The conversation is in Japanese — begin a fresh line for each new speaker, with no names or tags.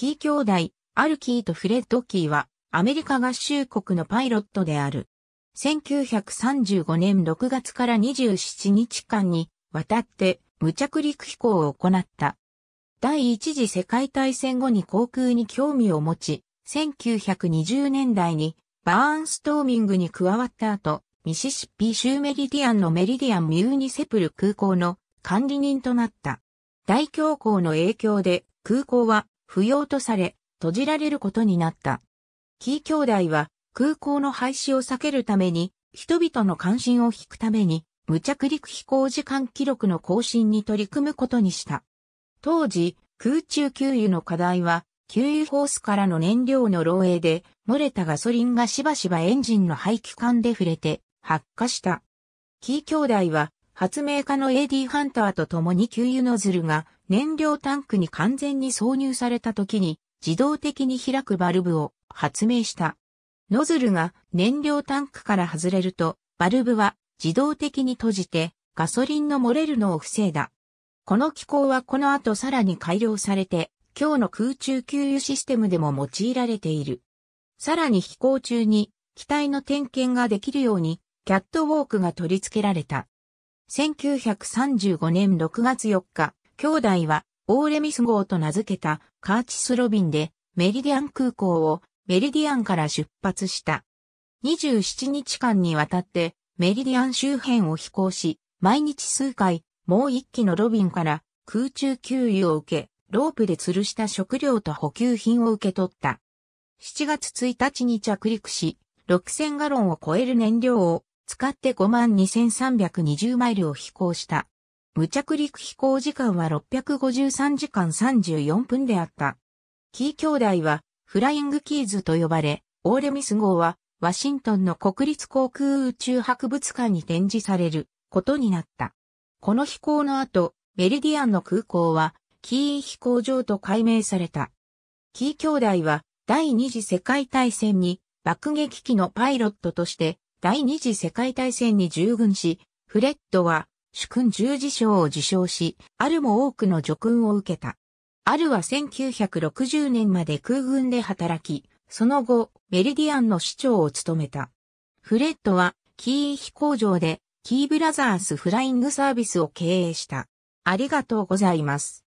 キー兄弟、アルキーとフレッド・キーは、アメリカ合衆国のパイロットである。1935年6月から27日間に渡って無着陸飛行を行った。第一次世界大戦後に航空に興味を持ち、1920年代にバーンストーミングに加わった後、ミシシッピ州メリディアンのメリディアンミューニセプル空港の管理人となった。大恐慌の影響で空港は不要とされ、閉じられることになった。キー兄弟は空港の廃止を避けるために、人々の関心を引くために、無着陸飛行時間記録の更新に取り組むことにした。当時、空中給油の課題は、給油ホースからの燃料の漏洩で、漏れたガソリンがしばしばエンジンの排気管で触れて、発火した。キー兄弟は、発明家の AD ハンターと共に給油ノズルが燃料タンクに完全に挿入された時に自動的に開くバルブを発明した。ノズルが燃料タンクから外れると、バルブは自動的に閉じてガソリンの漏れるのを防いだ。この機構はこの後さらに改良されて、今日の空中給油システムでも用いられている。さらに飛行中に機体の点検ができるようにキャットウォークが取り付けられた。1935年6月4日、兄弟はオーレミス号と名付けたカーチス・ロビンでメリディアン空港をメリディアンから出発した。27日間にわたってメリディアン周辺を飛行し、毎日数回もう一機のロビンから空中給油を受け、ロープで吊るした食料と補給品を受け取った。7月1日に着陸し、6000ガロンを超える燃料を使って52,320マイルを飛行した。無着陸飛行時間は653時間34分であった。キー兄弟はフライングキーズと呼ばれ、オーレミス号はワシントンの国立航空宇宙博物館に展示されることになった。この飛行の後、メリディアンの空港はキー飛行場と改名された。キー兄弟は第二次世界大戦に爆撃機のパイロットとして第二次世界大戦に従軍し、フレッドは主君十字章を受章し、あるも多くの叙勲を受けた。あるは1960年まで空軍で働き、その後、メリディアンの市長を務めた。フレッドは、キー飛行場で、キーブラザースフライングサービスを経営した。ありがとうございます。